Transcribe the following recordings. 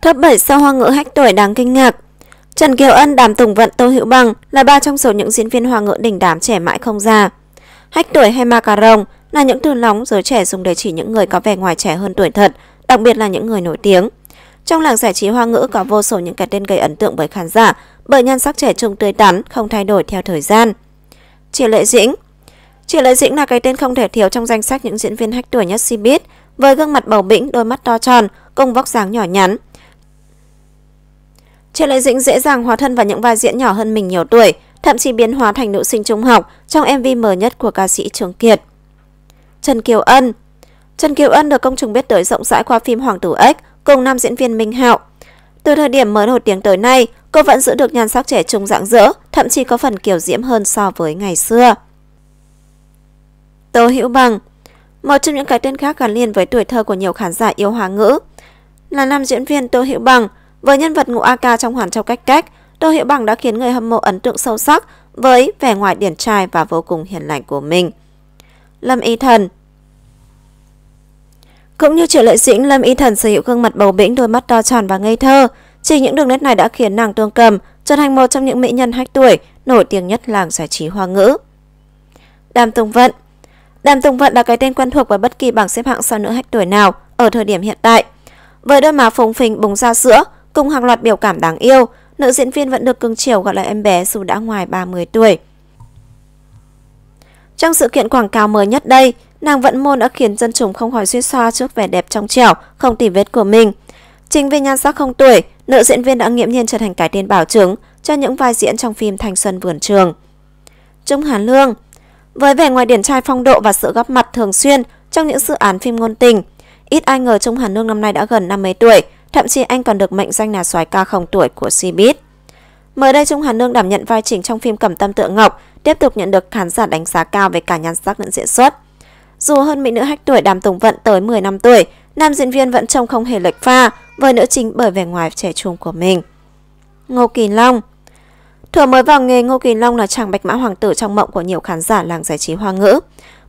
Top 7 sao hoa ngữ hách tuổi đáng kinh ngạc Trần Kiều Ân, Đàm Tùng Vận, Tô Hữu Bằng là ba trong số những diễn viên hoa ngữ đỉnh đám trẻ mãi không già. Hách tuổi hay macaron là những từ lóng giới trẻ dùng để chỉ những người có vẻ ngoài trẻ hơn tuổi thật, đặc biệt là những người nổi tiếng. Trong làng giải trí hoa ngữ có vô số những cái tên gây ấn tượng với khán giả bởi nhan sắc trẻ trung tươi tắn, không thay đổi theo thời gian. Triệu Lệ Dĩnh Triệu Lệ Dĩnh là cái tên không thể thiếu trong danh sách những diễn viên hách tuổi nhất si biết với gương mặt bầu bĩnh, đôi mắt to tròn, cùng vóc dáng nhỏ nhắn, Triệu Lệ Dĩnh dễ dàng hóa thân vào những vai diễn nhỏ hơn mình nhiều tuổi, thậm chí biến hóa thành nữ sinh trung học trong MV mờ nhất của ca sĩ Trường Kiệt. Trần Kiều Ân Trần Kiều Ân được công chúng biết tới rộng rãi qua phim Hoàng tử Ếch cùng nam diễn viên Minh Hạo. Từ thời điểm mới nổi tiếng tới nay, cô vẫn giữ được nhan sắc trẻ trung rạng rỡ, thậm chí có phần kiểu diễm hơn so với ngày xưa. Tô Hữu Bằng Một trong những cái tên khác gắn liền với tuổi thơ của nhiều khán giả yêu Hoa ngữ là nam diễn viên Tô Hữu Bằng, với nhân vật Ngũ Aka trong Hoàn Châu Cách Cách, Tô Hiệu Bằng đã khiến người hâm mộ ấn tượng sâu sắc với vẻ ngoài điển trai và vô cùng hiền lành của mình. Lâm Y Thần Cũng như Triệu Lệ Dĩnh, Lâm Y Thần sở hữu gương mặt bầu bĩnh, đôi mắt to tròn và ngây thơ. Chỉ những đường nét này đã khiến nàng tương cầm trở thành một trong những mỹ nhân hách tuổi nổi tiếng nhất làng giải trí hoa ngữ. Đàm Tùng Vận Đàm Tùng Vận là cái tên quen thuộc với bất kỳ bảng xếp hạng sao nữ hách tuổi nào ở thời điểm hiện tại. Với đôi má phồng phình bùng ra sữa, Cùng hàng loạt biểu cảm đáng yêu, nữ diễn viên vẫn được cưng chiều gọi là em bé dù đã ngoài 30 tuổi. Trong sự kiện quảng cáo mới nhất đây, nàng vận môn đã khiến dân chúng không khỏi suy xoa trước vẻ đẹp trong trẻo, không tỉ vết của mình. Chính vì nhan sắc không tuổi, nữ diễn viên đã nghiễm nhiên trở thành cái tên bảo chứng cho những vai diễn trong phim Thanh Xuân Vườn Trường. Trung Hàn Lương Với vẻ ngoài điển trai phong độ và sự góp mặt thường xuyên trong những dự án phim ngôn tình, ít ai ngờ Trung Hàn Lương năm nay đã gần năm mấy tuổi, thậm chí anh còn được mệnh danh là soái ca không tuổi của Cbiz. Mới đây Trung Hà Nương đảm nhận vai chính trong phim Cẩm Tâm Tượng Ngọc, tiếp tục nhận được khán giả đánh giá cao về cả nhan sắc lẫn diễn xuất. Dù hơn mỹ nữ hách tuổi Đàm Tùng Vận tới 10 năm tuổi, nam diễn viên vẫn trông không hề lệch pha với nữ chính bởi vẻ ngoài trẻ trung của mình. Ngô Kỳ Long Thừa mới vào nghề Ngô Kỳ Long là chàng bạch mã hoàng tử trong mộng của nhiều khán giả làng giải trí hoa ngữ,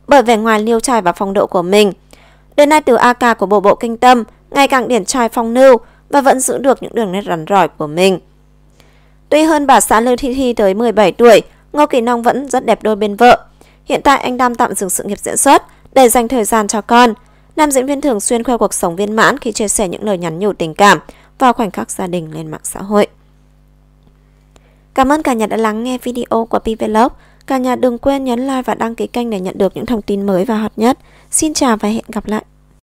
bởi vẻ ngoài liêu trai và phong độ của mình. Đến nay từ AK của bộ bộ kinh tâm, ngày càng điển trai phong lưu và vẫn giữ được những đường nét rắn rỏi của mình. Tuy hơn bà xã Lưu Thi Thi tới 17 tuổi, Ngô Kỳ Nông vẫn rất đẹp đôi bên vợ. Hiện tại anh đang tạm dừng sự nghiệp diễn xuất để dành thời gian cho con. Nam diễn viên thường xuyên khoe cuộc sống viên mãn khi chia sẻ những lời nhắn nhủ tình cảm và khoảnh khắc gia đình lên mạng xã hội. Cảm ơn cả nhà đã lắng nghe video của Pvlog. Cả nhà đừng quên nhấn like và đăng ký kênh để nhận được những thông tin mới và hot nhất. Xin chào và hẹn gặp lại!